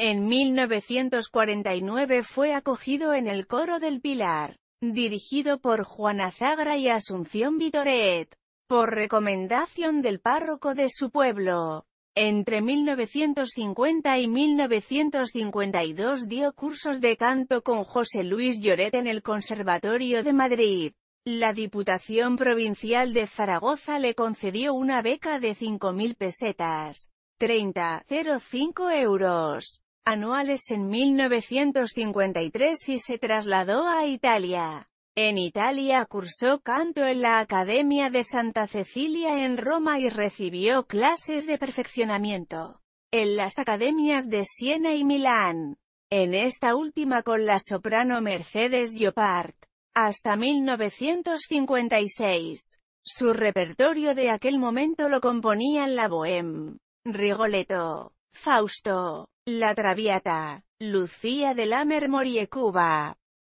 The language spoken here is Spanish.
En 1949 fue acogido en el Coro del Pilar, dirigido por Juana Zagra y Asunción Vitoret, por recomendación del párroco de su pueblo. Entre 1950 y 1952 dio cursos de canto con José Luis Lloret en el Conservatorio de Madrid. La Diputación Provincial de Zaragoza le concedió una beca de 5.000 pesetas, 30,05 euros anuales en 1953 y se trasladó a Italia. En Italia cursó canto en la Academia de Santa Cecilia en Roma y recibió clases de perfeccionamiento en las academias de Siena y Milán. En esta última con la soprano Mercedes Llopart. Hasta 1956. Su repertorio de aquel momento lo en la Bohème, Rigoletto, Fausto, La Traviata, Lucía de la Mermorie Cuba,